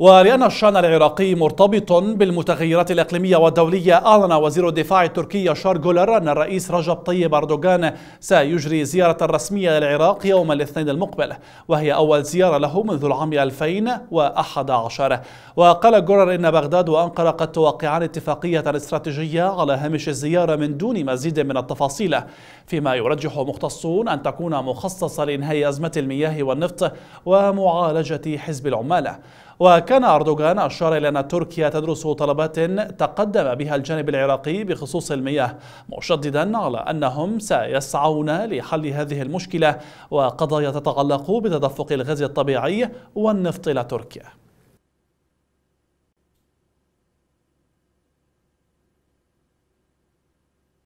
ولأن الشأن العراقي مرتبط بالمتغيرات الإقليمية والدولية أعلن وزير الدفاع التركي شارجولر أن الرئيس رجب طيب أردوغان سيجري زيارة رسمية للعراق يوم الاثنين المقبل وهي أول زيارة له منذ العام 2011 وقال جولر إن بغداد وأنقرة قد توقعان اتفاقية استراتيجية على هامش الزيارة من دون مزيد من التفاصيل فيما يرجح مختصون أن تكون مخصصة لإنهاء أزمة المياه والنفط ومعالجة حزب العمال وكان أردوغان أشار إلى أن تركيا تدرس طلبات تقدم بها الجانب العراقي بخصوص المياه مشددا على أنهم سيسعون لحل هذه المشكلة وقضايا تتعلق بتدفق الغاز الطبيعي والنفط إلى تركيا